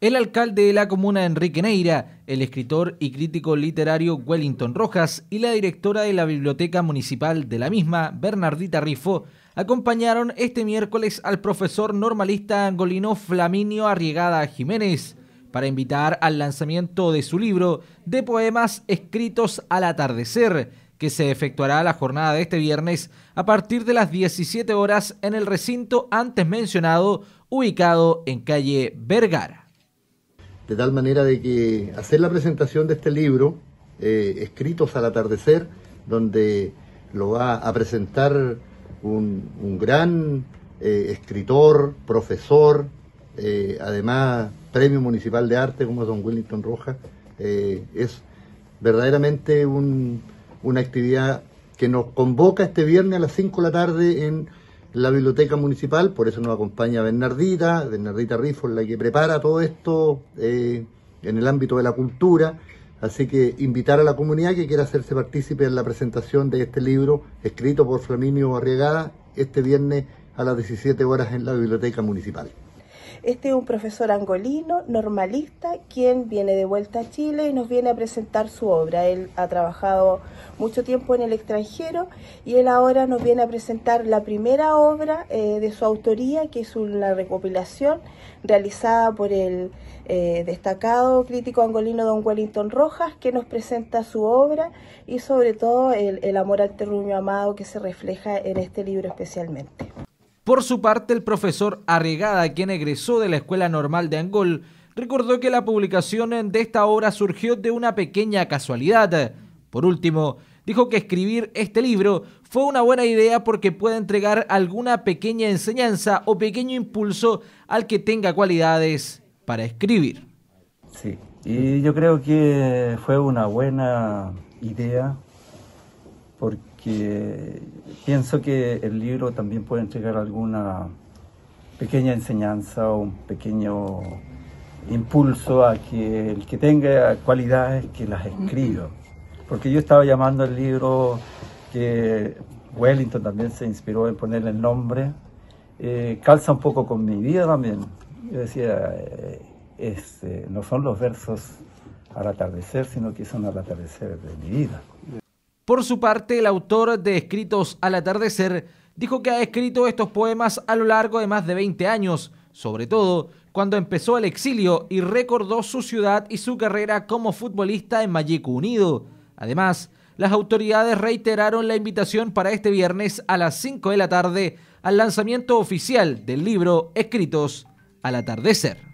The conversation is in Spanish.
el alcalde de la comuna Enrique Neira, el escritor y crítico literario Wellington Rojas y la directora de la biblioteca municipal de la misma, Bernardita Rifo, acompañaron este miércoles al profesor normalista angolino Flaminio Arriegada Jiménez para invitar al lanzamiento de su libro de poemas escritos al atardecer, que se efectuará la jornada de este viernes a partir de las 17 horas en el recinto antes mencionado, ubicado en calle Vergara de tal manera de que hacer la presentación de este libro, eh, Escritos al Atardecer, donde lo va a presentar un, gran eh, escritor, profesor, eh, además Premio Municipal de Arte como es don Willington Rojas, es verdaderamente una actividad que nos convoca este viernes a las 5 de la tarde en la biblioteca municipal, por eso nos acompaña Bernardita, Bernardita Rifo, la que prepara todo esto eh, en el ámbito de la cultura. Así que invitar a la comunidad que quiera hacerse partícipe en la presentación de este libro escrito por Flaminio Arriegada, este viernes a las 17 horas en la biblioteca municipal. Este es un profesor angolino, normalista, quien viene de vuelta a Chile y nos viene a presentar su obra. Él ha trabajado mucho tiempo en el extranjero y él ahora nos viene a presentar la primera obra eh, de su autoría, que es una recopilación realizada por el eh, destacado crítico angolino Don Wellington Rojas, que nos presenta su obra y sobre todo el, el amor al terruño amado que se refleja en este libro especialmente. Por su parte, el profesor Arregada, quien egresó de la Escuela Normal de Angol, recordó que la publicación de esta obra surgió de una pequeña casualidad. Por último, dijo que escribir este libro fue una buena idea porque puede entregar alguna pequeña enseñanza o pequeño impulso al que tenga cualidades para escribir. Sí, y yo creo que fue una buena idea porque pienso que el libro también puede entregar alguna pequeña enseñanza o un pequeño impulso a que el que tenga cualidades que las escriba. Porque yo estaba llamando el libro que Wellington también se inspiró en ponerle el nombre, eh, calza un poco con mi vida también. Yo decía, eh, este, no son los versos al atardecer, sino que son al atardecer de mi vida. Por su parte, el autor de Escritos al atardecer dijo que ha escrito estos poemas a lo largo de más de 20 años, sobre todo cuando empezó el exilio y recordó su ciudad y su carrera como futbolista en Malleco Unido. Además, las autoridades reiteraron la invitación para este viernes a las 5 de la tarde al lanzamiento oficial del libro Escritos al atardecer.